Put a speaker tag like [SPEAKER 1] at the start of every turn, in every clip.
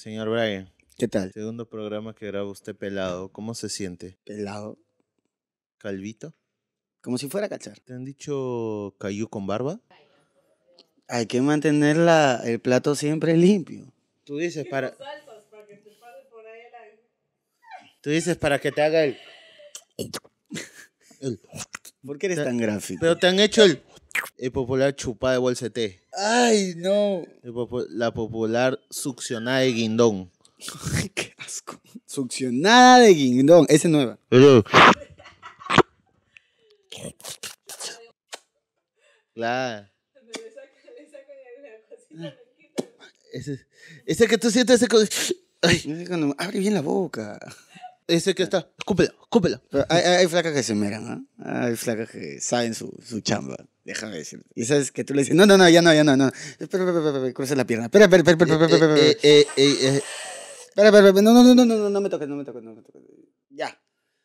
[SPEAKER 1] Señor Brian. ¿Qué tal? Segundo programa que graba usted pelado. ¿Cómo se siente? Pelado.
[SPEAKER 2] ¿Calvito? Como si fuera a cachar. ¿Te han dicho cayú con barba? Hay que mantener el plato siempre limpio.
[SPEAKER 1] Tú dices para... que te Tú dices para que te haga el... ¿Por qué eres tan gráfico? Pero te han hecho el... El popular chupada de bolsete.
[SPEAKER 2] Ay, no.
[SPEAKER 1] la popular succionada de guindón.
[SPEAKER 2] Qué asco. Succionada de guindón. Esa es nueva. claro. Ese, ese que tú sientes, ese que... Ay. abre bien la boca. Ese que está. Escúpelo, escúpelo. hay, hay, flacas que se meran, ¿ah? Hay flacas que saben su, su chamba déjame decirte. Y sabes que tú le dices, no, no, no, ya no, ya no, no. Espera, espera, espera, cruza la pierna. Espera, espera, espera, espera, espera, espera. Espera, eh, eh, eh, espera, no, no, no, no, no, no me toques, no me toques, no me toques. Ya,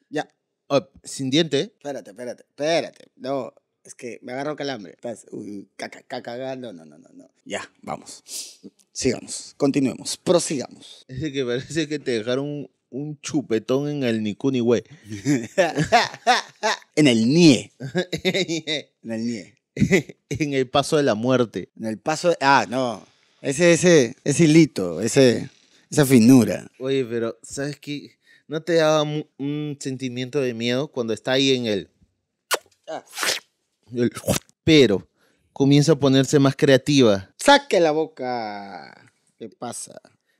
[SPEAKER 2] ya. Oh, sin diente. Espérate, espérate, espérate. No, es que me agarro calambre. Estás, uy, caca, caca, no, no, no, no. Ya, vamos. Sigamos, continuemos, prosigamos. Es que
[SPEAKER 1] parece que te dejaron un chupetón en el Nikuni, güey.
[SPEAKER 2] en el NIE. en el NIE. en el paso de la muerte. En el paso de... Ah, no. Ese, ese, ese hilito, ese, esa finura.
[SPEAKER 1] Oye, pero ¿sabes qué? ¿No te daba un sentimiento de miedo cuando está ahí en ah. el... Pero comienza a ponerse más creativa.
[SPEAKER 2] Saque la boca. ¿Qué pasa?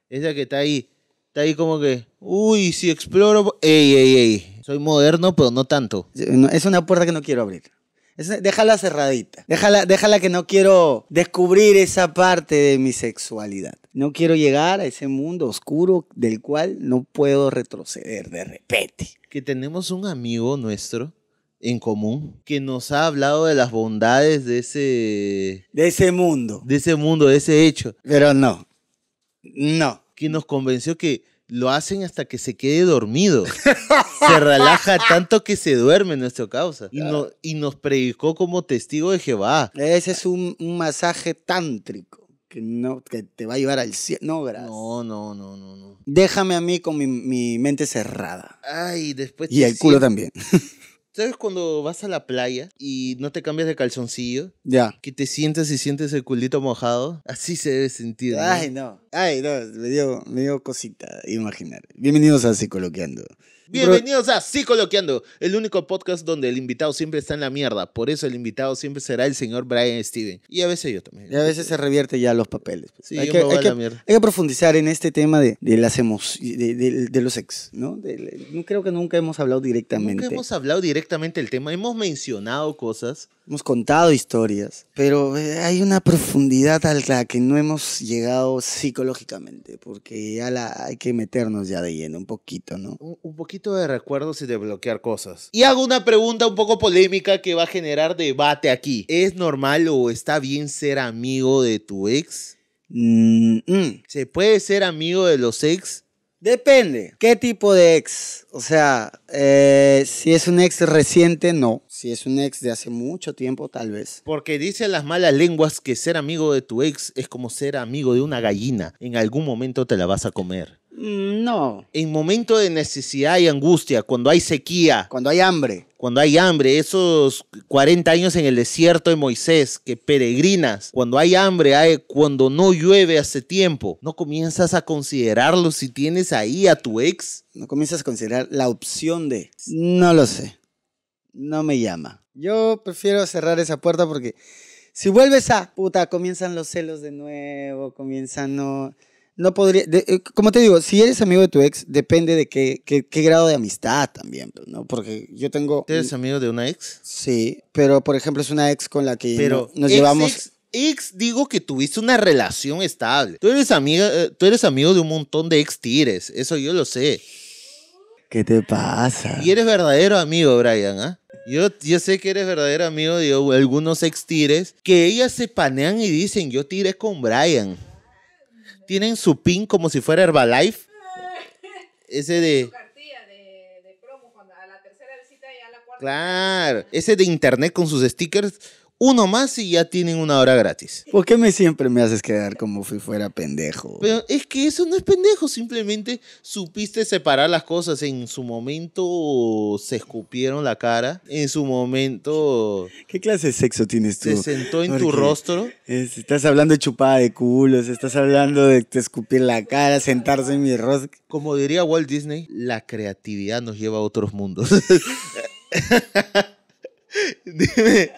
[SPEAKER 2] Esa que está ahí. Está ahí como que,
[SPEAKER 1] uy, si exploro... Soy moderno, pero no tanto.
[SPEAKER 2] Es una puerta que no quiero abrir. déjala cerradita. Déjala, déjala que no quiero descubrir esa parte de mi sexualidad. No quiero llegar a ese mundo oscuro del cual no puedo retroceder de repente.
[SPEAKER 1] Que tenemos un amigo nuestro en común que nos ha hablado de las bondades de ese... De ese mundo. De ese mundo, de ese hecho. Pero no. No que nos convenció que lo hacen hasta que se quede dormido. se relaja tanto que se duerme nuestro causa. Y, y nos predicó como testigo de Jehová.
[SPEAKER 2] Ese es un, un masaje tántrico que, no, que te va a llevar al cielo. No, gracias No, no, no, no, no. Déjame a mí con mi, mi mente cerrada.
[SPEAKER 1] Ay, después. Y el culo también. ¿Sabes cuando vas a la playa y no te cambias de calzoncillo?
[SPEAKER 2] Ya. Que te sientas y sientes el culito mojado. Así se debe sentir. Ay, no. Ay, no. Me dio, me dio cosita imaginar. Bienvenidos a Psicoloqueando. Bienvenidos
[SPEAKER 1] a Psicoloqueando, el único podcast donde el invitado siempre está en la mierda. Por eso el invitado siempre será el señor Brian Steven. Y a veces yo
[SPEAKER 2] también. Y a veces se revierte ya los papeles. hay, que, profundizar en este tema de, las de, los ex, ¿no? creo que nunca hemos hablado directamente. Nunca hemos
[SPEAKER 1] hablado directamente el tema. Hemos mencionado cosas.
[SPEAKER 2] Hemos contado historias, pero eh, hay una profundidad a que no hemos llegado psicológicamente, porque hay que meternos ya de lleno un poquito, ¿no? un
[SPEAKER 1] poquito de recuerdos y de bloquear cosas. Y hago una pregunta un poco polémica que va a generar debate aquí. ¿Es normal o está bien ser
[SPEAKER 2] amigo de tu ex? Mm, mm. ¿Se puede ser amigo de los ex? Depende. ¿Qué tipo de ex? O sea, eh, si es un ex reciente, no. Si es un ex de hace mucho tiempo, tal vez.
[SPEAKER 1] Porque dicen las malas lenguas que ser amigo de tu ex es como ser amigo de una gallina. En algún momento te la vas a comer. Mm, no. En momento de necesidad y angustia, cuando hay sequía. Cuando hay hambre. Cuando hay hambre, esos 40 años en el desierto de Moisés, que peregrinas, cuando hay hambre, hay, cuando no llueve hace tiempo, ¿no comienzas a considerarlo si tienes
[SPEAKER 2] ahí a tu ex? ¿No comienzas a considerar la opción de? No lo sé no me llama. Yo prefiero cerrar esa puerta porque si vuelves a, puta, comienzan los celos de nuevo, comienzan no... No podría, eh, como te digo, si eres amigo de tu ex, depende de qué, qué, grado de amistad también, pues, ¿no? Porque yo tengo... ¿Eres amigo de una ex? Sí, pero por ejemplo es una ex con la que pero nos llevamos... Ex,
[SPEAKER 1] ex, digo que tuviste una relación estable. Tú eres, amiga, eh, tú eres amigo de un montón de ex tires, eso yo lo sé.
[SPEAKER 2] ¿Qué te pasa?
[SPEAKER 1] Y eres verdadero amigo, Brian, ¿ah? Yo, sé que eres verdadero amigo de algunos ex tires que ellas se panean y dicen, yo tiré con Brian. Tienen su pin como si fuera Herbalife. Ese de... Claro, ese de internet con sus stickers uno más y ya tienen una hora gratis. ¿Por qué
[SPEAKER 2] me siempre me haces quedar como si fuera pendejo?
[SPEAKER 1] Pero es que eso no es pendejo, simplemente supiste separar las cosas. En su momento se escupieron la cara,
[SPEAKER 2] en su momento... ¿Qué clase de sexo tienes tú? Se sentó en tu rostro. estás hablando de chupada de culos, estás hablando de te escupir la cara, sentarse en mi rostro.
[SPEAKER 1] Como diría Walt Disney, la creatividad nos lleva a otros mundos. Dime...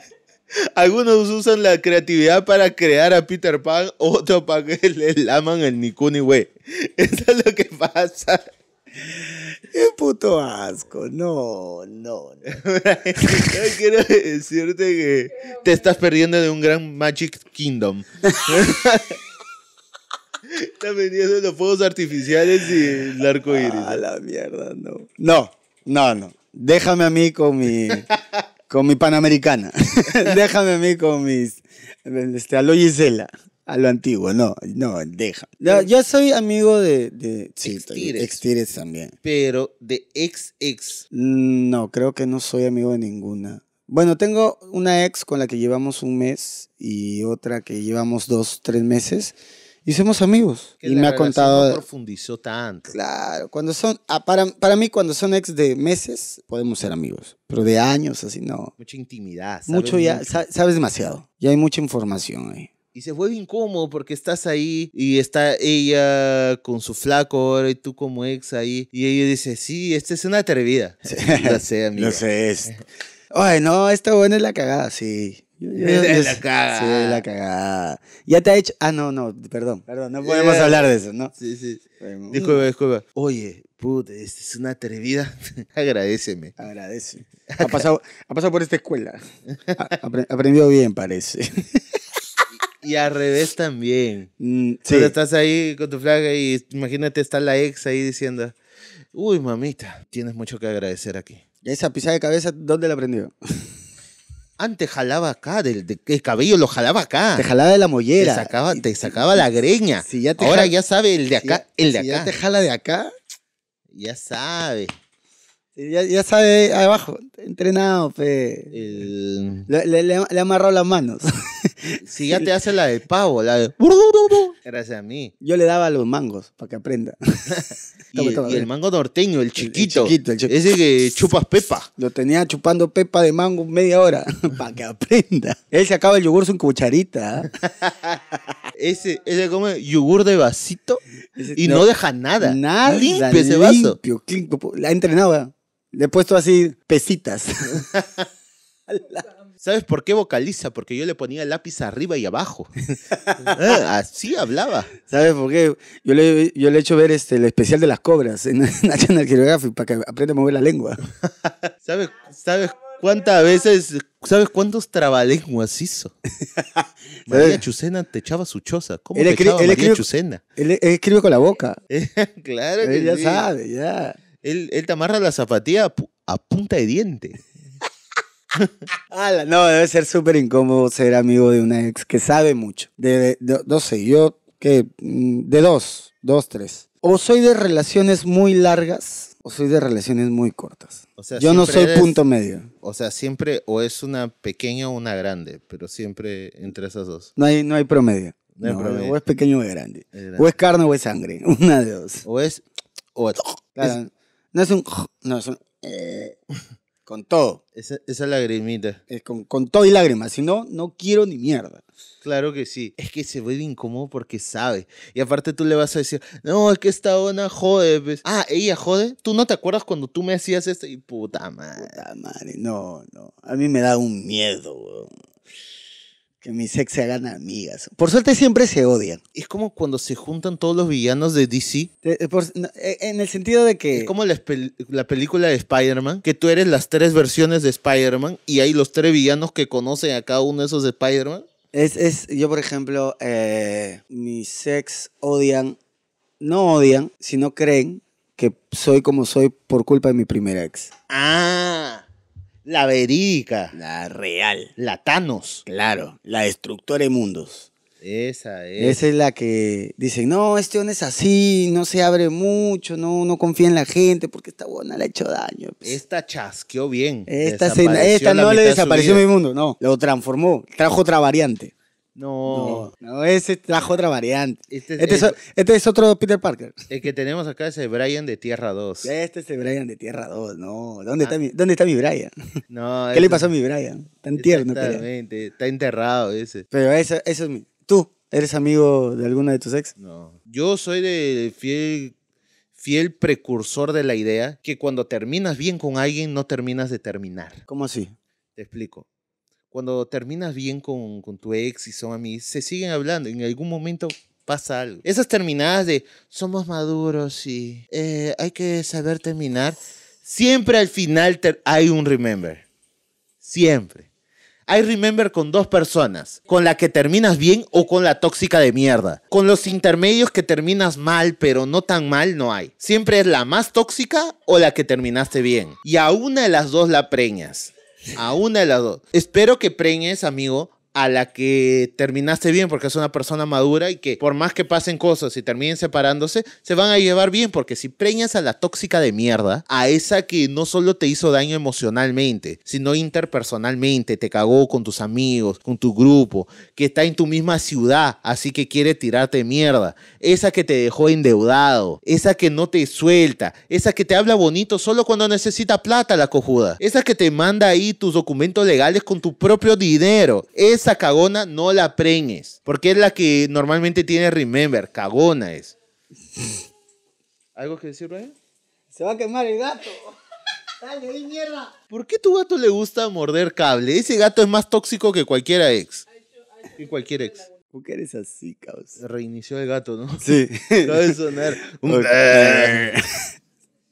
[SPEAKER 1] Algunos usan la creatividad para crear a Peter Pan, otros para que le laman el Nikuni, güey. Eso es lo que pasa. Qué puto asco. No, no. no. quiero decirte que te estás perdiendo de un gran Magic Kingdom.
[SPEAKER 2] Estás vendiendo los fuegos artificiales y el arco iris. A la mierda, no. No, no, no. Déjame a mí con mi con mi panamericana. Déjame a mí con mis. Este, a lo Gisela. A lo antiguo, no, no, deja. Yo, soy amigo de. de sí, ex también. Pero de ex ex. Mm, no, creo que no soy amigo de ninguna. Bueno, tengo una ex con la que llevamos un mes y otra que llevamos dos, tres meses somos amigos. y me ha contado. No profundizó tanto. Claro, cuando son. Ah, para, para mí, cuando son ex de meses, podemos ser amigos. Pero de años, así no. Mucha intimidad. Mucho ya. Sabes demasiado. Ya hay mucha información ahí.
[SPEAKER 1] Y se fue incómodo porque estás ahí y está ella con su flaco ahora y tú como ex ahí. Y ella dice, sí, esta es una atrevida. Sí.
[SPEAKER 2] Lo sé, amigo. Lo sé. Ay, no, esta buena es la cagada, sí es la cagada. Sí, la cagada. Ya te ha hecho. Ah, no, no, perdón, perdón, no podemos hablar de eso,
[SPEAKER 1] ¿no? Sí, sí. Disculpa, disculpa. Oye, puta, este, es una atrevida. Agradeceme. Agradece. Ha pasado,
[SPEAKER 2] ha pasado por esta escuela. Ha, aprendió bien, parece.
[SPEAKER 1] Y al revés también. Mm, estás ahí con tu flaga y imagínate, está la ex ahí diciendo, uy, mamita, tienes mucho que agradecer aquí. esa pisada de cabeza dónde la aprendió? Antes jalaba acá, del, el cabello lo jalaba acá. Te jalaba de la mollera. Te sacaba, te sacaba la greña. Ahora ya sabe el de acá, el de acá. te
[SPEAKER 2] jala de acá. Ya sabe. Ya, ya sabe abajo, entrenado, fe. Le, le, ha amarrado las manos. si ya te hace la de pavo, la de... Gracias a mí. Yo le daba los mangos para que aprenda. y, el
[SPEAKER 1] mango norteño, el chiquito. Ese que chupas pepa.
[SPEAKER 2] Lo tenía chupando pepa de mango media hora para que aprenda. Él se acaba el yogur sin cucharita. ¿ah?
[SPEAKER 1] ese, ese come yogur de vasito y no, deja
[SPEAKER 2] nada. Nada. Limpio ese vaso. Limpio, La entrenaba. ¿ah? Le he puesto así pesitas.
[SPEAKER 1] ¿Sabes por qué vocaliza? Porque yo le ponía lápiz arriba y abajo.
[SPEAKER 2] Eh, así hablaba. ¿Sabes por qué? Yo le, yo le he hecho ver este, el especial de las cobras en National Geographic para que aprenda a mover la lengua.
[SPEAKER 1] ¿Sabes, ¿Sabes cuántas veces ¿Sabes cuántos trabalenguas hizo? María Chucena te echaba su choza. ¿Cómo él María escribe, Chucena?
[SPEAKER 2] Él, escribe con la boca.
[SPEAKER 1] Eh, claro él que ya sabe, ya. Él, él te amarra la zapatilla a punta de diente
[SPEAKER 2] no, debe ser súper incómodo ser amigo de una ex que sabe mucho. De, no sé, yo que mm, de dos, dos, tres. O soy de relaciones muy largas o soy de relaciones muy cortas. yo no soy punto medio. O sea,
[SPEAKER 1] siempre o es una pequeña o una grande, pero siempre entre esas dos.
[SPEAKER 2] No hay, no hay promedio. No, O es pequeño o es grande. O es carne o es sangre. Una de dos. O es. O no es un. No es un. Eh. Con todo. Esa, esa lagrimita. con, todo y lágrimas. Si no, no quiero ni mierda. Claro que sí.
[SPEAKER 1] Es que se bien incómodo porque sabe. Y aparte tú le vas a decir, no, es que esta ona jode.
[SPEAKER 2] Pues". Ah, ella jode.
[SPEAKER 1] ¿Tú no te acuerdas cuando tú me hacías esto? Y puta madre. Puta
[SPEAKER 2] madre. No, no. A mí me da un miedo, weón. Que mis ex se hagan amigas. Por suerte siempre se odian.
[SPEAKER 1] Es como cuando se juntan todos los villanos de DC. Eh, eh, en el sentido de que... Es como la, película de Spider-Man, que tú eres las tres versiones de Spider-Man y hay los tres villanos que conocen a cada uno de esos de Spider-Man.
[SPEAKER 2] Es, es, yo, por ejemplo, eh, mis ex odian, no odian, sino creen que soy como soy por culpa de mi primera ex. Ah, la verídica. La real. La Thanos. Claro, la destructora de mundos. Esa es. Esa es la que dicen, no, este hombre es así, no se abre mucho, no, no confía en la gente porque esta buena le ha hecho daño. Esta
[SPEAKER 1] chasqueó bien. Esta, esta no le desapareció mi
[SPEAKER 2] mundo, no. Lo transformó, trajo otra variante. No. no. ese trajo otra variante. Este, este, este es, otro Peter Parker.
[SPEAKER 1] El que tenemos acá es el Brian de Tierra 2. Este es el Brian de Tierra 2, no. ¿Dónde, ah. está, mi,
[SPEAKER 2] ¿dónde está mi Brian?
[SPEAKER 1] No, ¿Qué este le pasó a mi
[SPEAKER 2] Brian? Tan tierno. Exactamente,
[SPEAKER 1] está enterrado ese.
[SPEAKER 2] Pero eso, es ¿Tú eres amigo de alguna de tus ex? No.
[SPEAKER 1] Yo soy de fiel fiel precursor de la idea que cuando terminas bien con alguien no terminas de terminar. ¿Cómo así? Te explico cuando terminas bien con, con tu ex y son amigos, se siguen hablando. y En algún momento pasa algo. Esas terminadas de somos maduros y eh, hay que saber terminar. Siempre al final hay un remember. Siempre. Hay remember con dos personas, con la que terminas bien o con la tóxica de mierda. Con los intermedios que terminas mal, pero no tan mal, no hay. Siempre es la más tóxica o la que terminaste bien. Y a una de las dos la preñas. A una de las dos. Espero que preñes, amigo, a la que terminaste bien porque es una persona madura y que por más que pasen cosas y terminen separándose, se van a llevar bien porque si preñas a la tóxica de mierda, a esa que no solo te hizo daño emocionalmente, sino interpersonalmente, te cagó con tus amigos, con tu grupo, que está en tu misma ciudad, así que quiere tirarte mierda, esa que te dejó endeudado, esa que no te suelta, esa que te habla bonito solo cuando necesita plata la cojuda, esa que te manda ahí tus documentos legales con tu propio dinero, esa cagona no la preñes, porque es la que normalmente tiene Remember, cagona es. ¿Algo que decir,
[SPEAKER 2] Brian? Se va a quemar el gato. Dale, mierda.
[SPEAKER 1] ¿Por tu gato le gusta morder cable? Ese gato es más tóxico que cualquiera ex. Que cualquier ex. ¿Por eres así, caos? Reinició el gato, ¿no? Sí.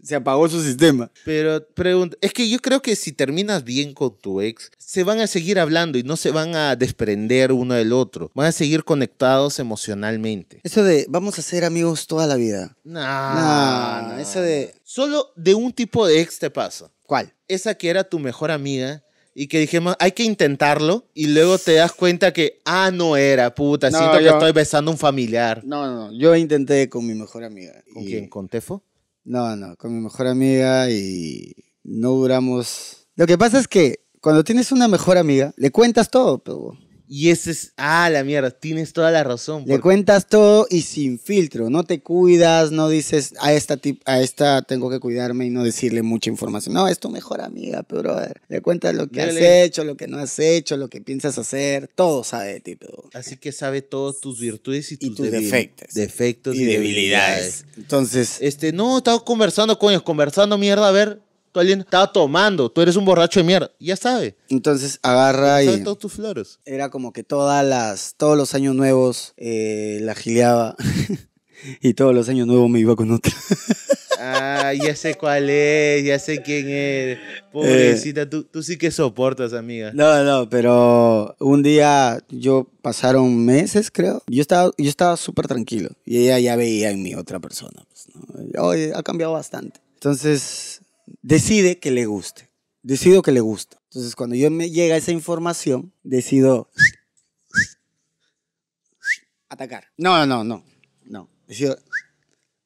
[SPEAKER 1] se apagó su sistema. Pero pregunta, es que yo creo que si terminas bien con tu ex, se van a seguir hablando y no se van a desprender uno del otro. Van a seguir conectados emocionalmente.
[SPEAKER 2] Eso de vamos a ser amigos toda la vida. No, no,
[SPEAKER 1] eso de... Solo de un tipo de ex te pasa. ¿Cuál? Esa que era tu mejor amiga y que dijimos, hay que intentarlo, y luego te das cuenta que, ah, no era, puta, no, siento yo... que estoy
[SPEAKER 2] besando a un familiar. No, no, no, yo intenté con mi mejor amiga. ¿Con quién? ¿Con Tefo? No, no, con mi mejor amiga y no duramos. Lo que pasa es que cuando tienes una mejor amiga, le cuentas todo, pero
[SPEAKER 1] y ese es, ah, la mierda, tienes toda la razón. Le
[SPEAKER 2] cuentas todo y sin filtro, no te cuidas, no dices, a esta, tip, a esta tengo que cuidarme y no decirle mucha información. No, es tu mejor amiga, pero le cuentas lo que has hecho, lo que no has hecho, lo que piensas hacer, todo sabe de ti. Pero... Así que sabe todas tus virtudes y tus, defectos.
[SPEAKER 1] defectos. y, debilidades. Entonces...
[SPEAKER 2] Este, no, estaba
[SPEAKER 1] conversando, coño, conversando mierda, a ver, alguien estaba tomando, tú eres un borracho de mierda, ya sabe.
[SPEAKER 2] Entonces agarra y... todos tus flores. Era como que todas las, todos los años nuevos eh, la gileaba y todos los años nuevos me iba con otra.
[SPEAKER 1] Ah, ya sé cuál es, ya sé quién es. Pobrecita, eh. tú, sí que soportas, amiga. No,
[SPEAKER 2] no, pero un día yo pasaron meses, creo. Yo estaba yo estaba súper tranquilo y ella ya veía en mí otra persona. Pues, Oye, ha cambiado bastante. Entonces, decide que le guste. Decido que le gusta. Entonces, cuando yo me llega esa información, decido atacar. No, no, no, no. Decido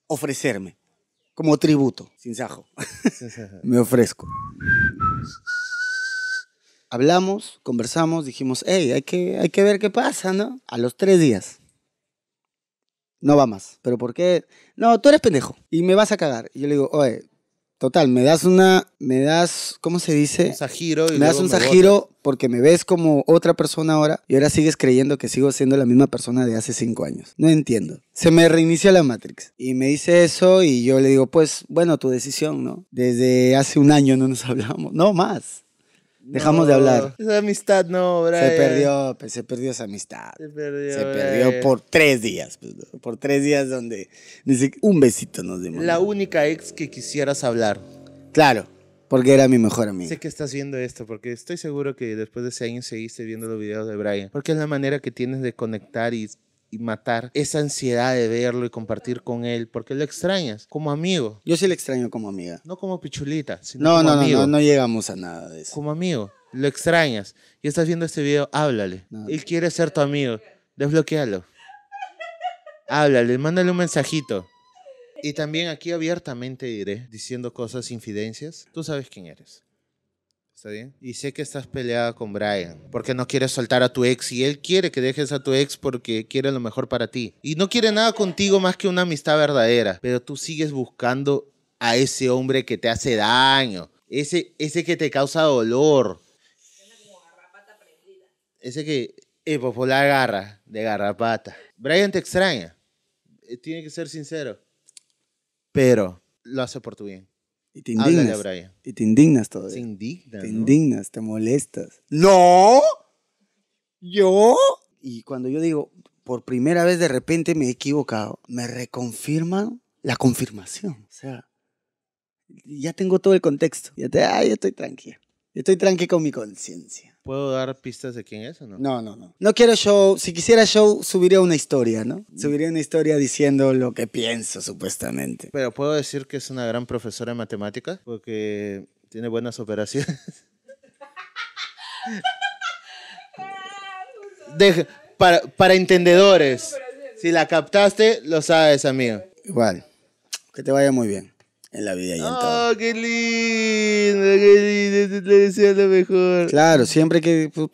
[SPEAKER 2] ofrecerme como tributo, sin sajo. me ofrezco. Hablamos, conversamos, dijimos, hey, hay que, hay que ver qué pasa, ¿no? A los tres días. No va más. ¿Pero por qué? No, tú eres pendejo y me vas a cagar. Y yo le digo, oye, Total, me das una, me das, ¿cómo se dice? Un sajiro. me das un sajiro porque me ves como otra persona ahora y ahora sigues creyendo que sigo siendo la misma persona de hace cinco años. No entiendo. Se me reinicia la Matrix y me dice eso y yo le digo, pues bueno, tu decisión, ¿no? Desde hace un año no nos hablamos, no más. Dejamos de hablar.
[SPEAKER 1] Esa amistad no, Brian. Se perdió,
[SPEAKER 2] pues, se perdió esa amistad. Se
[SPEAKER 1] perdió. Se perdió eh. por
[SPEAKER 2] tres días. Pues, por tres días donde un besito nos dimos. La única ex que quisieras hablar. Claro, porque era mi mejor amigo. Sé
[SPEAKER 1] que estás viendo esto, porque estoy seguro que después de ese año seguiste viendo los videos de Brian. Porque es la manera que tienes de conectar y y matar esa ansiedad de verlo y compartir con él, porque lo extrañas como amigo. Yo sí le extraño como amiga.
[SPEAKER 2] No como pichulita, sino no, no, amigo. No, no, llegamos a nada de eso. Como amigo,
[SPEAKER 1] lo extrañas y estás viendo este video, háblale. Él quiere ser tu amigo, desbloquealo. Háblale, mándale un mensajito. Y también aquí abiertamente diré, diciendo cosas, infidencias, tú sabes quién eres. Y sé que estás peleada con Brian, porque no quieres soltar a tu ex y él quiere que dejes a tu ex porque quiere lo mejor para ti. Y no quiere nada contigo más que una amistad verdadera, pero tú sigues buscando a ese hombre que te hace daño, ese, ese que te causa dolor. Ese que, eh, pues, la garra, de garrapata. Brian te extraña, eh, tiene que ser sincero,
[SPEAKER 2] pero lo hace por tu bien. Y te indignas. Y te indignas todavía. Te indignas, te molestas. ¡No! ¿Yo? Y cuando yo digo, por primera vez de repente me he equivocado, me reconfirman la confirmación. O sea, ya tengo todo el contexto. Ya, te, estoy tranquila. Estoy tranqui con mi conciencia.
[SPEAKER 1] ¿Puedo dar pistas de quién es o no? No,
[SPEAKER 2] no, no. No quiero show. si quisiera show, subiría una historia, ¿no? Mm. Subiría una historia diciendo lo que pienso, supuestamente.
[SPEAKER 1] Pero puedo decir que es una gran profesora de matemáticas porque tiene buenas operaciones. para entendedores. Si la captaste, lo sabes, amigo.
[SPEAKER 2] Igual. Que te vaya muy bien en la vida y en todo. ¡Oh, qué lindo! ¡Qué lindo! Te deseo lo mejor. Claro, siempre que... Pues,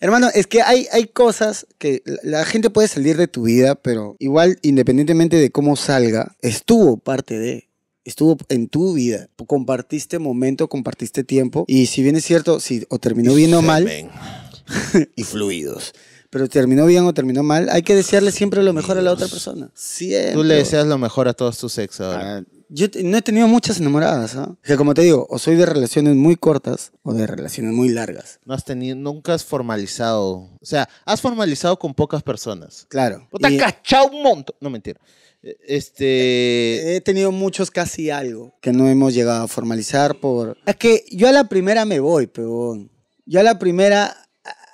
[SPEAKER 2] hermano, es que hay, hay cosas que la, gente puede salir de tu vida, pero igual, independientemente de cómo salga, estuvo parte de estuvo en tu vida. Compartiste momento, compartiste tiempo. Y si bien es cierto, si o terminó bien o mal. y fluidos. Pero terminó bien o terminó mal, hay que desearle siempre lo mejor a la otra persona. Siempre. Tú le deseas
[SPEAKER 1] lo mejor a todos tus ex
[SPEAKER 2] ahora. Ah, yo no he tenido muchas enamoradas, ¿ah? Que como te digo, o soy de relaciones muy cortas o de relaciones muy largas.
[SPEAKER 1] No has tenido, nunca has formalizado. O sea, has formalizado con pocas personas. Claro.
[SPEAKER 2] te has cachado un montón. No, mentira.
[SPEAKER 1] E, este.
[SPEAKER 2] He tenido muchos casi algo que no hemos llegado a formalizar por... Es que yo a la primera me voy, pero Yo a la primera,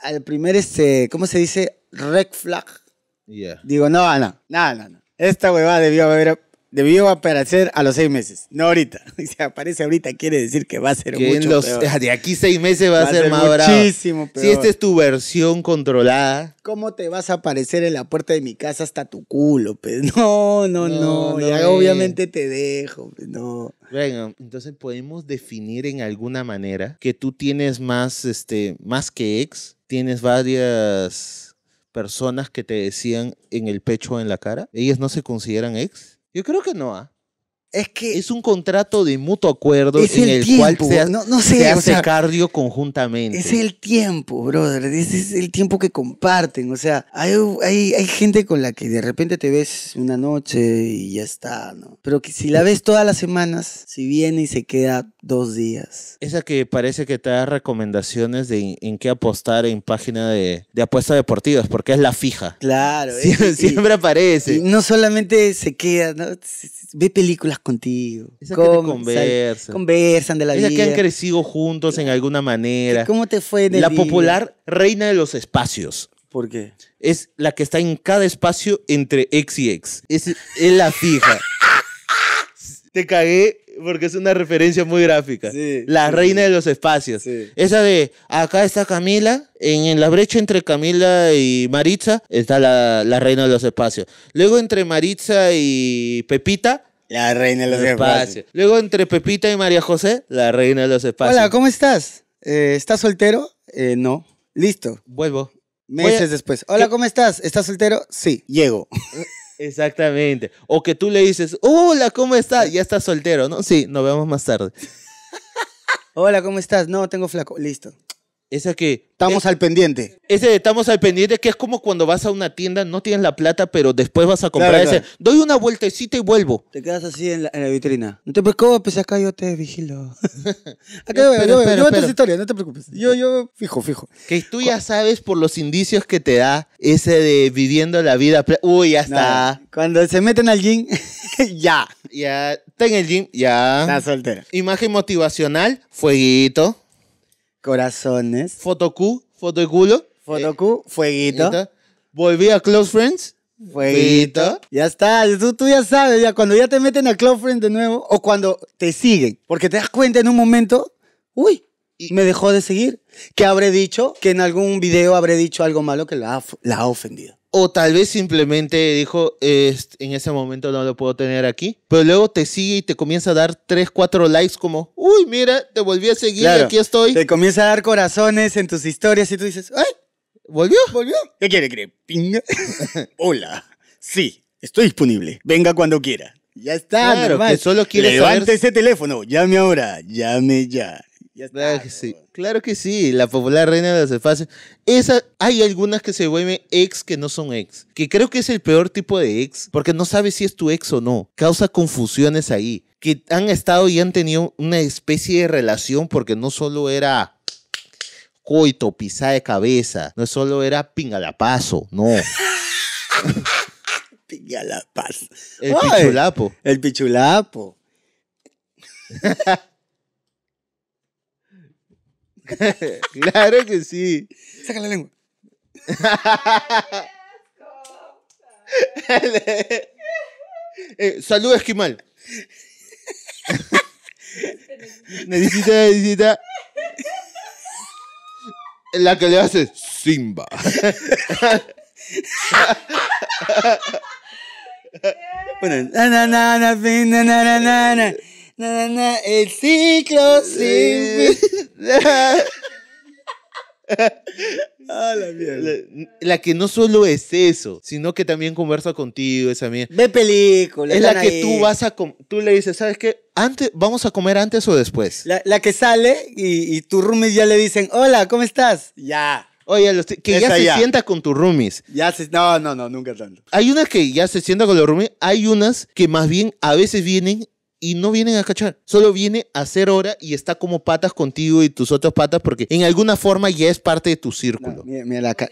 [SPEAKER 2] al primer, este, ¿cómo se dice? Red flag. Ya. Digo, no, no, no, no, no. Esta huevada debió haber debió aparecer a los seis meses, no ahorita. Si aparece ahorita quiere decir que va a ser mucho eh, De aquí seis meses va, a ser, más muchísimo Si esta es tu
[SPEAKER 1] versión controlada.
[SPEAKER 2] ¿Cómo te vas a aparecer en la puerta de mi casa hasta tu culo? Pues? No, no, no, obviamente te dejo. Pues,
[SPEAKER 1] no. entonces podemos definir en alguna manera que tú tienes más, este, más que ex, tienes varias personas que te decían en el pecho o en la cara. ¿Ellas no se consideran ex? Yo creo que no, ¿ah? Es que es un contrato de mutuo acuerdo es en el, cual se, no, sé, hace cardio conjuntamente. Es el
[SPEAKER 2] tiempo, brother. Es, el tiempo que comparten. O sea, hay, hay, hay, gente con la que de repente te ves una noche y ya está, ¿no? Pero que si la ves todas las semanas, si viene y se queda dos días.
[SPEAKER 1] Esa que parece que te da recomendaciones de en, qué apostar en página de, de apuestas deportivas, porque es la fija.
[SPEAKER 2] Claro. siempre aparece. no solamente se queda, ¿no? Ve películas contigo. conversan. conversan. de la vida... vida. que han
[SPEAKER 1] crecido juntos en alguna manera. ¿Cómo te fue de La popular reina de los espacios. ¿Por qué? Es la que está en cada espacio entre ex y ex. Es, la fija. te cagué porque es una referencia muy gráfica. la reina de los espacios. Esa de acá está Camila, en, la brecha entre Camila y Maritza está la, la, reina de los espacios. Luego entre Maritza y Pepita la reina de los, espacios. Luego entre Pepita y María José, la reina de los espacios. Hola,
[SPEAKER 2] ¿cómo estás? Eh, ¿Estás soltero? Eh, no. Listo. Vuelvo. Meses después. Hola, ¿cómo estás? ¿Estás soltero? Sí. Llego. Eh, exactamente. O que tú le dices, hola, ¿cómo estás? Ya estás soltero,
[SPEAKER 1] ¿no? Sí, nos vemos más tarde.
[SPEAKER 2] hola, ¿cómo estás? No, tengo flaco. Listo.
[SPEAKER 1] Esa que... Estamos al pendiente. Ese de estamos al pendiente, que es como cuando vas a una tienda, no tienes la plata, pero después vas a comprar ese. Doy una vueltecita y vuelvo.
[SPEAKER 2] Te quedas así en la, vitrina. No te preocupes, pues, acá yo te vigilo. acá yo, yo, yo, yo historia no te preocupes. Yo,
[SPEAKER 1] yo, fijo, fijo. Que tú ya sabes por los indicios que te da ese de viviendo la vida... Uy, ya está. cuando se meten al gym, ya. Ya, está en el gym, ya. Está soltera Imagen motivacional, fueguito. Corazones.
[SPEAKER 2] Foto Q, foto de culo. Foto Q, eh, fueguito. Volví a Close Friends. Fueguito. Ya está, tú, tú, ya sabes, ya cuando ya te meten a Close Friends de nuevo o cuando te siguen, porque te das cuenta en un momento, uy, y me dejó de seguir. Que habré dicho? Que en algún video habré dicho algo malo que la ha, ofendido. O tal vez
[SPEAKER 1] simplemente dijo, en ese momento no lo puedo tener aquí. Pero luego te sigue y te comienza a
[SPEAKER 2] dar 3, 4 likes como,
[SPEAKER 1] uy, mira, te volví a seguir, aquí estoy. Te
[SPEAKER 2] comienza a dar corazones en tus historias y tú dices, ¡ay! ¿Volvió? ¿Volvió? ¿Qué quiere, creer? Hola. Sí, estoy disponible. Venga cuando quiera. Ya está, claro, que solo quiere Levante ese teléfono, llame ahora, llame ya claro que sí. Claro que sí. La
[SPEAKER 1] popular reina de las desfases. Esa, hay algunas que se vuelven ex que no son ex. Que creo que es el peor tipo de ex. Porque no sabes si es tu ex o no. Causa confusiones ahí. Que han estado y han tenido una especie de relación porque no solo era coito, pisada de cabeza. No solo era pingalapazo. No.
[SPEAKER 2] pingalapazo. El pichulapo. El pichulapo.
[SPEAKER 1] claro que sí. Saca la lengua. eh, salud esquimal. necesita, necesita. La que le hace Simba. bueno,
[SPEAKER 2] na, na, na, na, na, na, na el ciclo
[SPEAKER 1] la, que no solo es eso, sino que también conversa contigo, esa mía. Ve
[SPEAKER 2] películas.
[SPEAKER 1] Es la que tú vas a tú le dices, ¿sabes qué? Antes, ¿Vamos a comer antes o después?
[SPEAKER 2] La, que sale y, y tu roomies ya le dicen, hola, ¿cómo estás? Ya. Oye, los que ya se sienta con
[SPEAKER 1] tu roomies.
[SPEAKER 2] Ya se, no, no, no, nunca tanto.
[SPEAKER 1] Hay unas que ya se sientan con los roomies, hay unas que más bien a veces vienen y no vienen a cachar. Solo viene a hacer hora y está como patas contigo y tus otras patas porque en alguna forma
[SPEAKER 2] ya es parte de tu círculo. mira, la cara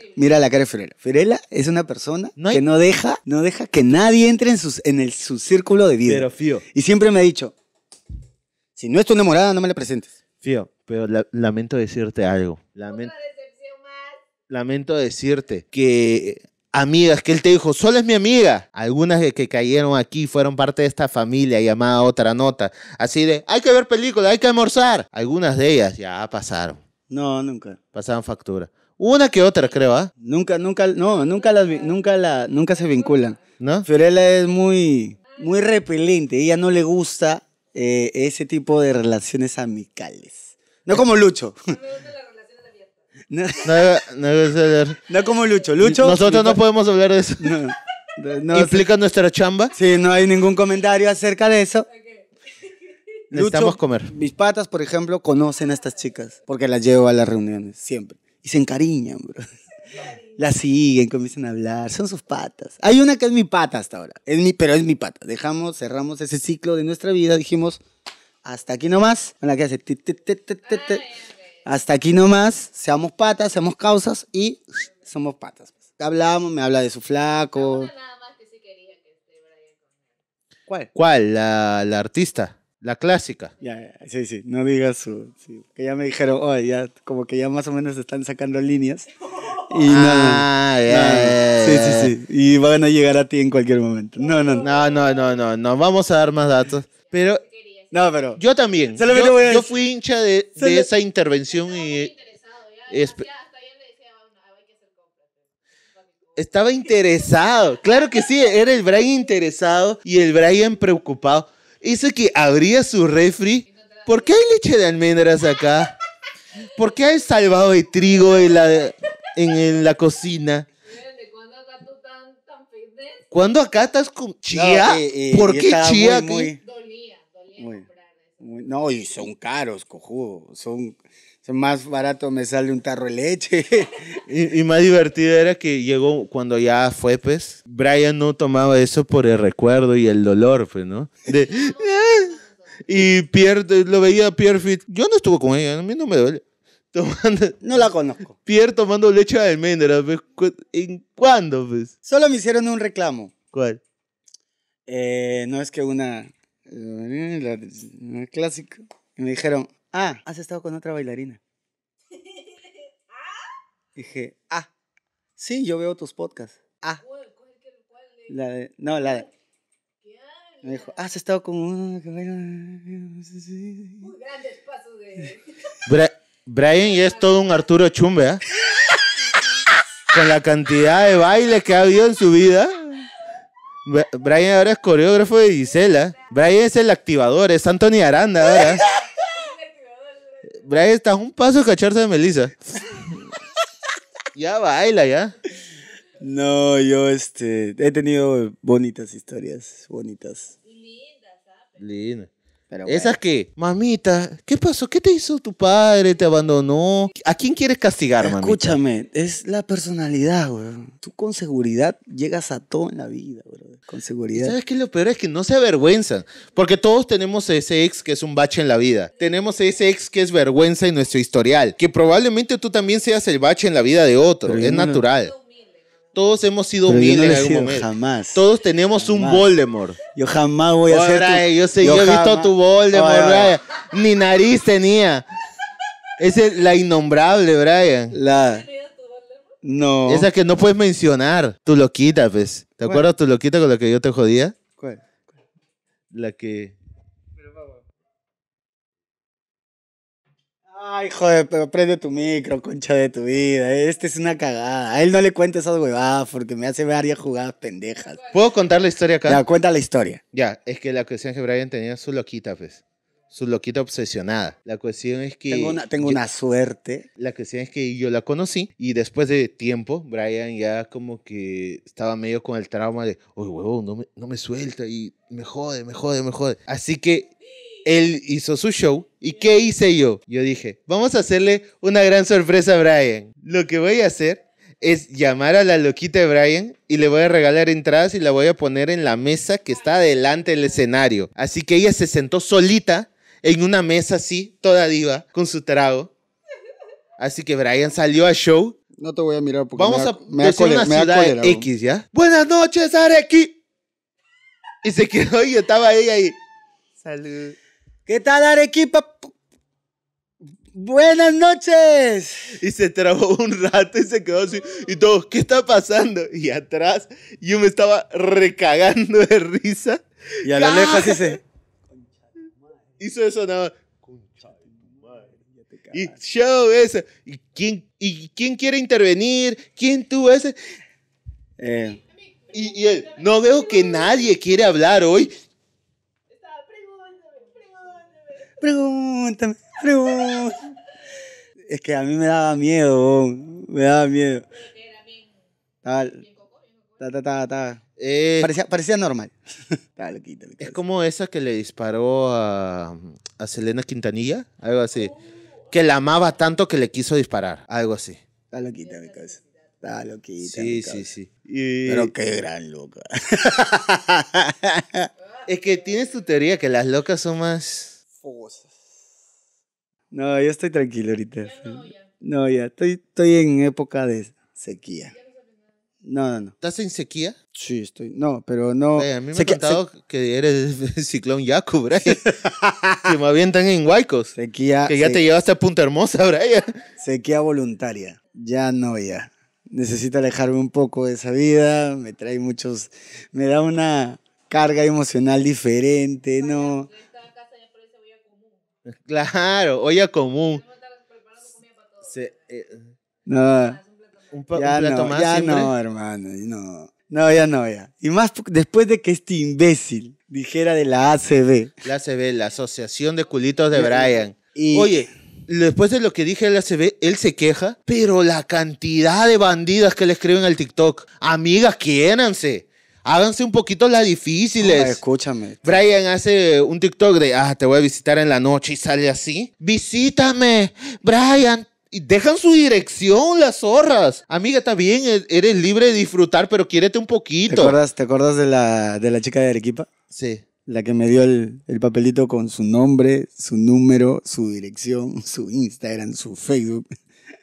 [SPEAKER 2] de Ferela. Ferela es una persona que no deja, no deja que nadie entre en, sus, en el, su círculo de vida. Pero fío. Y siempre me ha dicho, si no es tu enamorada, no me la presentes. Fío, pero lamento decirte
[SPEAKER 1] algo. Lamento lamento decirte que amigas que él te dijo, solo es mi amiga. Algunas que, que cayeron aquí fueron parte de esta familia llamada Otra Nota. Así de, hay que ver películas, hay que almorzar. Algunas de ellas ya pasaron.
[SPEAKER 2] No, nunca. Pasaron factura. Una que otra, creo, ¿ah? Nunca, nunca, no, nunca nunca la, nunca se vinculan. ¿No? Fiorella es muy, muy repelente. Ella no le gusta eh, ese tipo de relaciones amicales. No como Lucho. No, no, no como Lucho. Lucho. Nosotros no
[SPEAKER 1] podemos hablar de eso.
[SPEAKER 2] ¿Implica nuestra chamba? Sí, no hay ningún comentario acerca de eso. Necesitamos comer. Mis patas, por ejemplo, conocen a estas chicas porque las llevo a las reuniones siempre. Y se encariñan, bro. Las siguen, comienzan a hablar. Son sus patas. Hay una que es mi pata hasta ahora. Es mi, pero es mi pata. Dejamos, cerramos ese ciclo de nuestra vida. Dijimos, hasta aquí nomás. Con la que hace hasta aquí nomás, seamos patas, seamos causas y somos patas. Hablamos, me habla de su flaco. ¿Cuál?
[SPEAKER 1] ¿Cuál? La, la artista, la clásica.
[SPEAKER 2] Ya, sí, sí, no digas su... que ya me dijeron, oh, ya, como que ya más o menos están sacando líneas. Y ah, Sí, sí, sí. Y van
[SPEAKER 1] a llegar a ti en cualquier momento. No, no, no. No, no, no, no. no. Vamos a dar más datos. Pero no, pero. Yo también. Yo, fui hincha de, esa intervención y. Estaba interesado. Claro que sí, era el Brian interesado y el Brian preocupado. Dice que abría su refri. ¿Por qué hay leche de almendras acá? ¿Por qué hay salvado de trigo en la, en, la cocina? ¿Cuándo acá estás con
[SPEAKER 2] chía? Eh, eh, ¿Por qué chía? no, y son caros, cojudo. Son, son, más barato me sale un tarro de leche. y, más divertido era que llegó cuando ya fue, pues,
[SPEAKER 1] Brian no tomaba eso por el recuerdo y el dolor, pues, ¿no? y Pierre, lo veía Pierre Fit. Yo no estuve con ella, a mí no me duele. no la
[SPEAKER 2] conozco. Pierre tomando leche de almendra. Pues, ¿En cuándo? Pues? Solo me hicieron un reclamo. ¿Cuál? Eh, no es que una en clásico. Y me dijeron, ah, has estado con otra bailarina. Dije, ah, sí, yo veo tus podcasts. Ah. La de, no, la de. Me dijo, has estado con una que baila.
[SPEAKER 1] de. Brian y es todo un Arturo Chumbe, ¿ah? Con la cantidad de baile que ha habido en su vida. Brian ahora es coreógrafo de Gisela. Brian es el activador, es Anthony Aranda ahora. Brian está un paso de cacharse de Melissa.
[SPEAKER 2] ya baila, ya. No, yo este, he tenido bonitas historias, bonitas. Lindas, ¿sabes? ¿ah? Lindas. Esas que,
[SPEAKER 1] mamita, ¿qué
[SPEAKER 2] pasó? ¿Qué te hizo tu
[SPEAKER 1] padre? ¿Te abandonó? ¿A quién quieres
[SPEAKER 2] castigar, mamita? Escúchame, es la personalidad, güey. Tú con seguridad llegas a todo en la vida, güey. Con seguridad.
[SPEAKER 1] ¿Sabes qué? Lo peor es que no se avergüenza Porque todos tenemos ese ex que es un bache en la vida. Tenemos ese ex que es vergüenza en nuestro historial. Que probablemente tú también seas el bache en la vida de otro. es natural. Todos hemos sido Pero humildes Jamás. Todos tenemos un Voldemort. Yo jamás voy a ser. yo sé, yo, he visto tu Voldemort, Brian. Ni nariz tenía. Esa Es la innombrable, Brian. La. No. Esa que no puedes mencionar. Tu loquita, pues. ¿Te acuerdas tu loquita con la que yo te jodía? ¿Cuál? La que
[SPEAKER 2] Ay, joder, pero prende tu micro, concha de tu vida. Este es una cagada. A él no le cuentes esas huevadas porque me hace varias jugadas pendejas. ¿Puedo contar la historia acá? Ya, cuenta la historia.
[SPEAKER 1] Ya, es que la cuestión es que Brian tenía su loquita, pues. Su loquita obsesionada. La cuestión es que... Tengo una, tengo una suerte. La cuestión es que yo la conocí y después de tiempo, Brian ya como que estaba medio con el trauma de, oye, huevón, no me, no me suelta y me jode, me jode, me jode. Así que él hizo su show. ¿Y qué hice yo? Yo dije, vamos a hacerle una gran sorpresa a Brian. Lo que voy a hacer es llamar a la loquita de Brian y le voy a regalar entradas y la voy a poner en la mesa que está delante del escenario. Así que ella se sentó solita en una mesa así, toda diva, con su trago. Así que Brian salió a show. No te voy a mirar porque Vamos me a me X, ¿ya? Buenas noches, Arequi. Y se quedó y estaba ella ahí. Salud. ¿Qué tal, Arequipa? Buenas noches. Y se trabó un rato y se quedó así. Y todos, ¿qué está pasando? Y atrás yo me estaba recagando de risa. Y a lo lejos Hizo eso nada Y show ese. ¿Y quién, ¿Y quién quiere intervenir? ¿Quién tuvo ese? Eh. Y, no veo que nadie quiere hablar hoy.
[SPEAKER 2] pregúntame, pregúntame. Es que a mí me daba miedo, me daba miedo. Tal. Ta, ta, ta, ta. Eh. parecía, parecía, normal.
[SPEAKER 1] Es como esa que le disparó a, a Selena Quintanilla, algo así. Que la amaba tanto que le quiso disparar, algo así.
[SPEAKER 2] Está loquita mi cosa. Está loquita. Sí, mi cosa. sí, sí. sí. Pero qué gran loca.
[SPEAKER 1] es que tienes tu teoría que las locas son más
[SPEAKER 2] no, yo estoy tranquilo ahorita. no, ya. Estoy, estoy en época de sequía. No, no, no. ¿Estás en sequía? Sí, estoy. No, pero no. a mí me que eres ciclón Yaku, Brian. que me avientan en Huaycos. Sequía. Que ya te llevaste a Punta Hermosa, Brian. Sequía voluntaria. Ya no, ya. Necesito alejarme un poco de esa vida. Me trae muchos. Me da una carga emocional diferente, ¿no? Claro, olla común. Eh, no. Un, ya plato no, Ya no, hermano, no. No, ya no, ya. Y más después de que este imbécil dijera de la ACB.
[SPEAKER 1] La ACB, la Asociación de Culitos de Brian. Y... Oye,
[SPEAKER 2] después de lo que dije la ACB, él se queja,
[SPEAKER 1] pero la cantidad de bandidas que le escriben al TikTok, amigas, quiénanse Háganse un poquito las difíciles.
[SPEAKER 2] escúchame.
[SPEAKER 1] Brian hace un TikTok de, ah, te voy a visitar en la noche y sale así. Visítame, Brian. Y dejan su dirección las zorras. Amiga, está bien, e-, eres libre de disfrutar, pero quiérete un poquito. ¿Te acuerdas,
[SPEAKER 2] te acuerdas de, la, de la chica de Arequipa? Sí. La que me dio el, el, papelito con su nombre, su número, su dirección, su Instagram, su Facebook.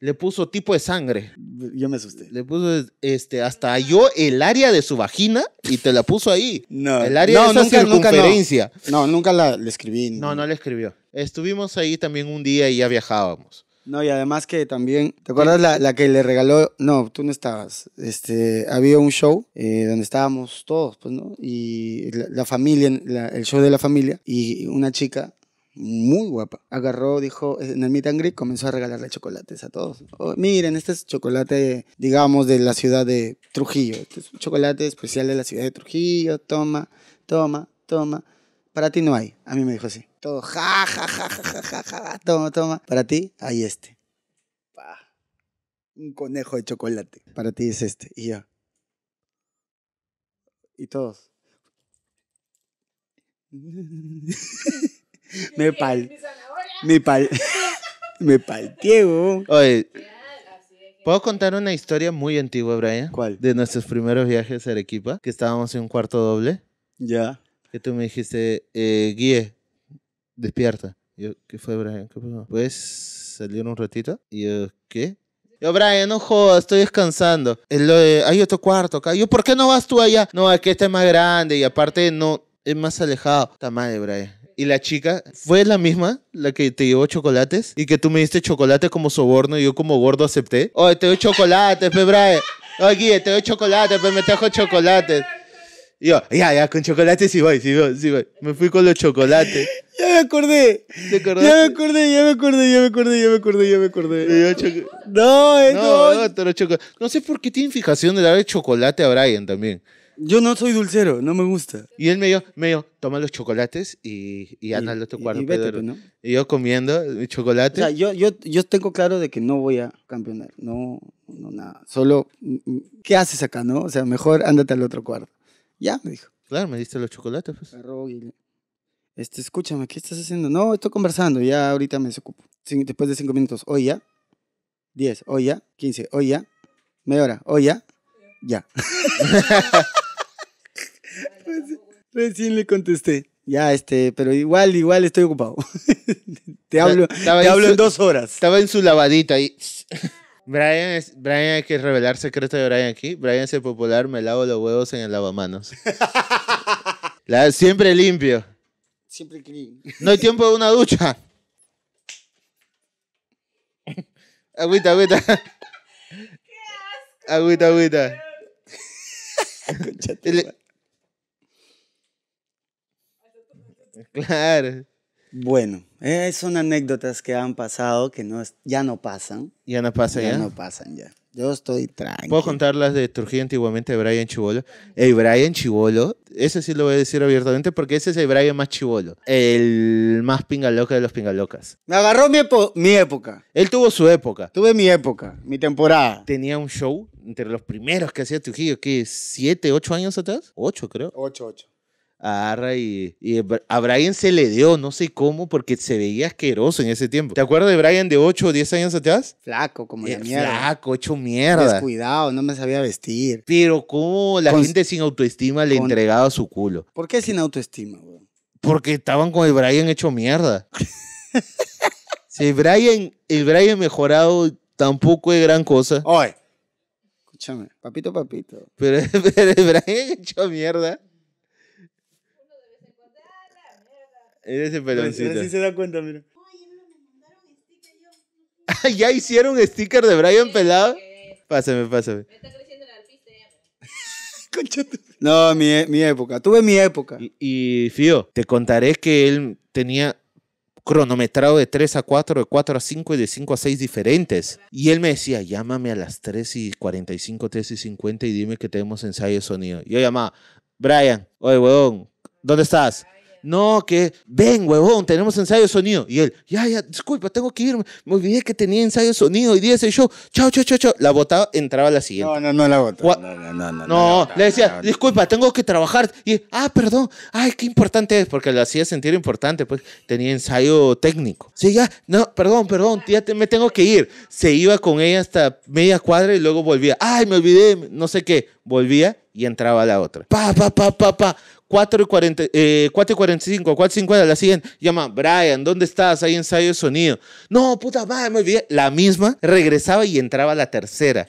[SPEAKER 1] Le puso tipo de sangre. Yo me asusté. Le puso este, hasta halló el área de su vagina
[SPEAKER 2] y te la puso ahí. No, el área no, esa nunca, circunferencia. no. no, nunca la, le escribí. No,
[SPEAKER 1] no, le escribió. Estuvimos ahí también un
[SPEAKER 2] día y ya viajábamos. No, y además que también, ¿te acuerdas la, la, que le regaló? No, tú no estabas. Este, había un show eh, donde estábamos todos, pues, ¿no? Y la, familia, el show de la familia, y una chica muy guapa. Agarró, dijo, en el meet angry comenzó a regalarle chocolates a todos. Oh, miren, este es chocolate, digamos, de la ciudad de Trujillo. Este es un chocolate especial de la ciudad de Trujillo. Toma, toma, toma. Para ti no hay. A mí me dijo así. Todo, ja, ja, ja, ja, ja, ja, Toma, toma. Para ti hay este. Pa. Un conejo de chocolate. Para ti es este. Y yo. Y todos. me pal. Me pal. me Diego. Oye.
[SPEAKER 1] ¿Puedo contar una historia muy antigua, Brian? ¿Cuál? De nuestros primeros viajes a Arequipa, que estábamos en un cuarto doble. Ya. Que tú me dijiste, eh, despierta. Yo, ¿qué fue, Brian? ¿Qué pasó? Pues salió un ratito. Y yo, ¿qué? Yo, Brian, no jodas, estoy descansando. Eh, hay otro cuarto acá. Yo, ¿por qué no vas tú allá? No, aquí está más grande y aparte no, es más alejado. Está mal, Brian y la chica fue la misma, la que te llevó chocolates y que tú me diste chocolate como soborno y yo como gordo acepté. Oye, te doy chocolates, pe, Brian. Oye, Guille, te doy chocolates, pe, me trajo chocolates. Y yo, ya, ya, con chocolates sí voy, sí voy, sí voy. Me fui con los chocolates.
[SPEAKER 2] Ya me acordé. Ya me acordé, ya me acordé, ya me acordé, ya me acordé, ya me acordé. Eh,
[SPEAKER 1] no, no, no, no. No, no sé por qué tiene fijación de darle chocolate a Brian también. Yo no soy dulcero, no me gusta. Y él me dio, toma los chocolates y, anda al otro cuarto. Y, pues,
[SPEAKER 2] y, yo comiendo chocolate. O sea, yo, yo, yo tengo claro de que no voy a campeonar, no, no nada. Solo, mm, mm, ¿qué haces acá, no? O sea, mejor ándate al otro cuarto. Ya, me dijo. Claro, me diste los chocolates, pues. Este, escúchame, ¿qué estás haciendo? No, estoy conversando, ya ahorita me desocupo. Después de cinco minutos, hoy ya. 10, hoy ya. 15, hoy ya. Media hora, hoy ya. Ya. recién le contesté. Ya, este, pero igual, igual estoy ocupado. te hablo, te hablo en, dos horas. Estaba en su lavadita ahí
[SPEAKER 1] Brian, es, Brian, hay que revelar secreto de Brian aquí. Brian es el popular, me lavo los huevos en el lavamanos. siempre limpio.
[SPEAKER 2] Siempre No hay
[SPEAKER 1] tiempo de una ducha. Agüita, agüita. Qué asco, agüita, agüita.
[SPEAKER 2] Claro. Bueno, eh, son anécdotas que han pasado que no ya no pasan. ¿Ya no pasan ya? Ya no pasan ya. Yo estoy tranquilo. ¿Puedo
[SPEAKER 1] contar las de Trujillo antiguamente de Brian Chivolo? El Brian Chivolo, ese sí lo voy a decir abiertamente porque ese es el Brian más chivolo. El más pingaloca de los pingalocas.
[SPEAKER 2] Me agarró mi, mi época. Él tuvo su época. Tuve mi época,
[SPEAKER 1] mi temporada. Tenía un show entre los primeros que hacía Trujillo, que ¿Siete, ocho años atrás? Ocho, creo. Ocho, ocho. Ah, y, a Brian se le dio, no sé cómo, porque se veía asqueroso en ese tiempo. ¿Te acuerdas de Brian de 8 o 10 años atrás?
[SPEAKER 2] Flaco, como eh, la mierda. Flaco, hecho mierda. Descuidado, no me sabía vestir. Pero cómo la gente sin
[SPEAKER 1] autoestima le entregaba su culo.
[SPEAKER 2] ¿Por qué sin autoestima,
[SPEAKER 1] Porque estaban con el Brian hecho mierda. si el Brian, el Brian mejorado tampoco es gran cosa. Oye,
[SPEAKER 2] escúchame, papito, papito. pero el Brian
[SPEAKER 1] hecho mierda
[SPEAKER 2] Eres el peloncito. sí se
[SPEAKER 1] da cuenta, mira. ¿Ya hicieron un sticker de Brian Pelado? Pásame, pásame. Me está creciendo la No, mi, mi época. Tuve mi época. Y, y Fío, te contaré que él tenía cronometrado de 3 a 4, de 4 a 5 y de 5 a 6 diferentes. Y él me decía, llámame a las 3 y 45, 3 y 50 y dime que tenemos ensayo de sonido. Yo llamaba, Brian, oye, weón, ¿dónde estás? No, que ven, huevón, tenemos ensayo de sonido. Y él, ya, ya, disculpa, tengo que irme. Me olvidé que tenía ensayo de sonido. Y dice ese show, chao, chao, chao, chao. La botaba, entraba la siguiente. No, no, no la botaba. No, no, no, no. No, le decía, disculpa, tengo que trabajar. Y, ah, perdón, ay, qué importante es, porque lo hacía sentir importante, pues tenía ensayo técnico. Sí, ya, no, perdón, perdón, ya me tengo que ir. Se iba con ella hasta media cuadra y luego volvía. Ay, me olvidé, no sé qué. Volvía y entraba la otra. Pa, pa, pa, pa, pa. 4 y, 45, 4 eh, y 50, la siguiente. llama, Brian, ¿dónde estás? Hay ensayo de sonido. No, puta madre, me olvidé. La misma regresaba y entraba la tercera.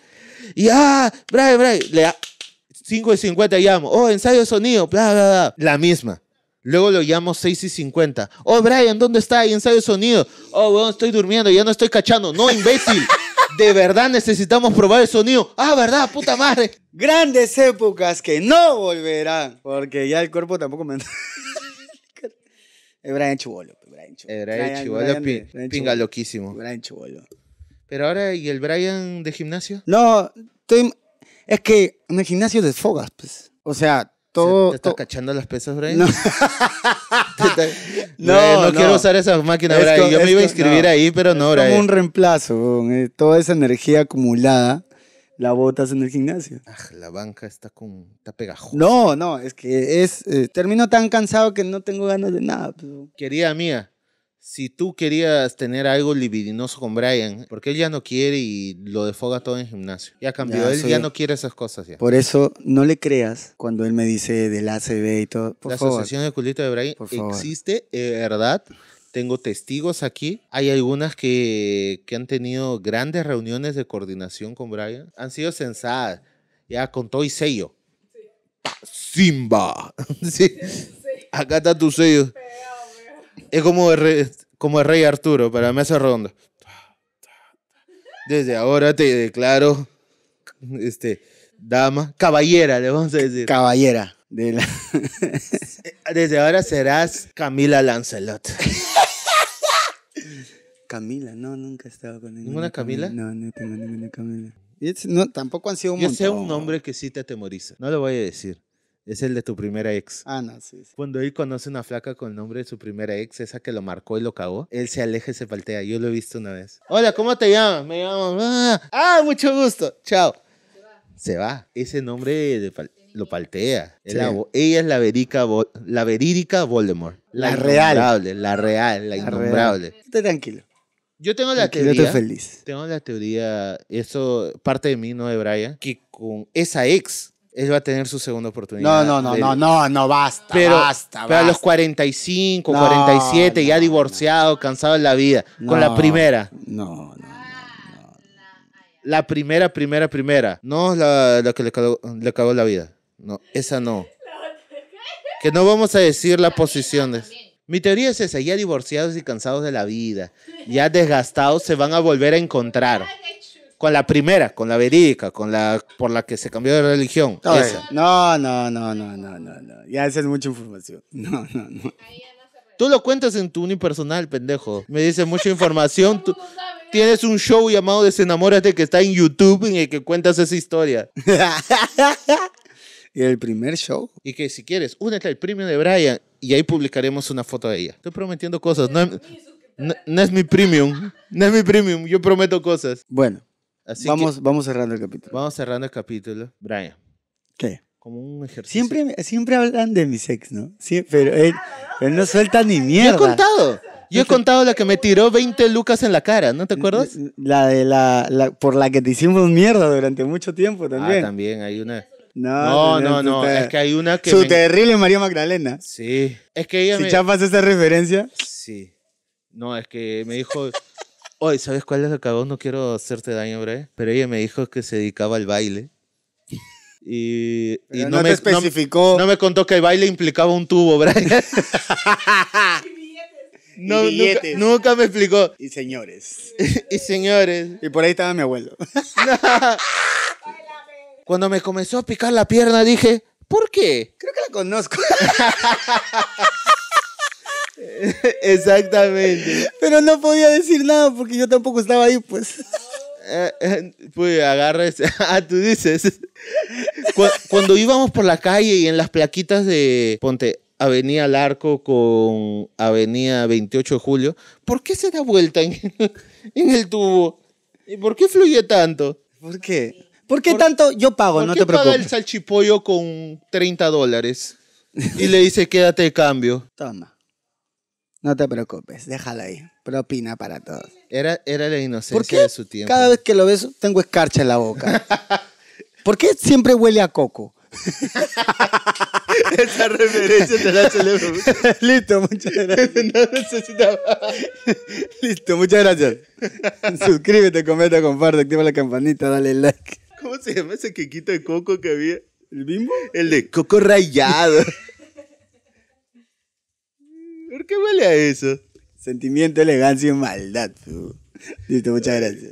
[SPEAKER 1] Y, ah, Brian, Brian, le 5 y 50, llamo, oh, ensayo de sonido, bla, bla, bla. La misma. Luego lo llamo 6 y 50. Oh, Brian, ¿dónde está? Hay ensayo de sonido. Oh, bueno, estoy durmiendo, ya no estoy cachando. No, imbécil. De verdad
[SPEAKER 2] necesitamos probar el sonido. Ah, ¿verdad? Puta madre. Grandes épocas que no volverán. Porque ya el cuerpo tampoco me... Brian Chubolo. Brian Chubolo. Brian, Chubolo, pinga loquísimo. Brian Chubolo. Pero ahora, ¿y el Brian de gimnasio? No, estoy... es que en el gimnasio desfogas, pues. O sea, todo. ¿Te cachando las pesas, Brian? No. no, quiero usar
[SPEAKER 1] esa máquina, Brian. Yo me iba a inscribir ahí, pero no, es Como un
[SPEAKER 2] reemplazo, eh, toda esa energía acumulada la botas en el gimnasio. Ah,
[SPEAKER 1] la banca está con está pegajosa.
[SPEAKER 2] No, no, es que es eh, termino tan cansado que no tengo ganas de nada. Pues,
[SPEAKER 1] Querida mía, si tú querías tener algo libidinoso con Brian, porque él ya no quiere y lo defoga todo en gimnasio. Ya cambió, él ya no quiere esas cosas ya. Por
[SPEAKER 2] eso no le creas cuando él me dice del ACB y todo. la asociación
[SPEAKER 1] de culito de Brian existe, ¿verdad? Tengo testigos aquí. Hay algunas que, que han tenido grandes reuniones de coordinación con Brian. Han sido sensadas, ya contó todo y sello. Simba. Acá está tu sello. Es como el, rey, como el rey Arturo para mesa ronda. Desde ahora te declaro este, dama, caballera, le vamos a decir. Caballera. De Desde ahora serás Camila Lancelot.
[SPEAKER 2] Camila, no, nunca he estado con ninguna. ¿Ninguna Camila? No, no tengo ninguna Camila. No, tampoco han sido un Yo sé un nombre
[SPEAKER 1] que sí te atemoriza. No lo voy a decir. Es el de tu primera ex. Ah, no, sí, sí. Cuando él conoce una flaca con el nombre de su primera ex, esa que lo marcó y lo cagó, él se aleja y se paltea. Yo lo he visto una vez. Hola, ¿cómo te llamas? Me llamo. Ah, ah mucho gusto. Chao. Se va. Ese nombre de lo paltea. ella es la, verica, la verídica Voldemort. La, real. La real, la, innombrable.
[SPEAKER 2] tranquilo. Yo tengo la teoría teoría. estoy
[SPEAKER 1] feliz. Tengo la teoría, eso parte de mí, no de Brian, que con esa ex él va a tener su segunda oportunidad. No, no, no, no, no, no, basta, pero, basta. Pero a los 45, 47, ya divorciado, cansado de la vida, con la primera.
[SPEAKER 2] No, no.
[SPEAKER 1] La primera, primera, primera. No la, la que le cagó, le cagó la vida. No, esa no. Que no vamos a decir las posiciones. Mi teoría es esa, ya divorciados y cansados de la vida, ya desgastados, se van a volver a encontrar. Con la primera, con la verídica, con la por la que se cambió de religión. No, eh,
[SPEAKER 2] no, no, no, no, no, Ya esa es mucha información. No, no, no. Tú lo cuentas en tu unipersonal,
[SPEAKER 1] pendejo. Me dice mucha información. tienes un show llamado Desenamórate que está en YouTube en el que cuentas esa historia. Y el primer show. Y que si quieres, únete al premio de Brian y ahí publicaremos una foto de ella. Estoy prometiendo cosas. No, no, no, es mi premium. No es mi premium. Yo prometo cosas. Bueno,
[SPEAKER 2] vamos, vamos cerrando el capítulo.
[SPEAKER 1] Vamos cerrando el capítulo. Brian.
[SPEAKER 2] ¿Qué? Como un ejercicio. Siempre, siempre hablan de mi sexo ¿no? Sí, pero él, no suelta ni mierda. Yo he contado. Yo he contado la que me tiró 20 lucas en la cara, ¿no te acuerdas? La de la, la por la que te hicimos mierda durante mucho tiempo ah, también. Ah,
[SPEAKER 1] también hay una. No, no, no, es que hay una
[SPEAKER 2] que Su terrible María Magdalena. Sí. Es que ella Si chapas esa referencia.
[SPEAKER 1] Sí. No, es que me dijo Oye, ¿sabes cuál es la cagón? No quiero hacerte daño, Bre. Pero ella me dijo que se dedicaba al baile. Y, y no, me especificó. No, me contó que el baile implicaba un tubo, Brian.
[SPEAKER 2] y nunca,
[SPEAKER 1] nunca, me explicó. Y
[SPEAKER 2] señores. y señores. Y por ahí estaba mi abuelo.
[SPEAKER 1] Cuando me comenzó a picar la pierna dije, ¿por qué?
[SPEAKER 2] Creo que la conozco. Exactamente. Pero no podía decir nada porque yo tampoco estaba ahí, pues. Ah, ah,
[SPEAKER 1] pues agarres. Ah, tú dices. Cuando, íbamos por la calle y en las plaquitas de. Ponte. Avenida Larco con Avenida 28 de Julio, ¿por qué se da vuelta en, el tubo? ¿Y por qué fluye tanto? ¿Por qué? ¿Por qué tanto? Yo pago, no te preocupes. ¿Por qué paga el salchipollo con 30
[SPEAKER 2] dólares? Y le dice, quédate de cambio. Toma. No te preocupes, déjala ahí. Propina para todos.
[SPEAKER 1] Era, era la inocencia de su tiempo. Cada vez
[SPEAKER 2] que lo beso, tengo escarcha en la boca. ¿Por qué siempre huele a coco? Esa referencia te la celebro. Listo, muchas gracias. No Listo, muchas gracias. Suscríbete, comenta, comparte, activa la campanita, dale like. ¿Cómo se llama ese quequito de coco que había? ¿El bimbo? El de coco rayado. ¿Por qué vale a eso? Sentimiento, elegancia y maldad. Listo, muchas gracias.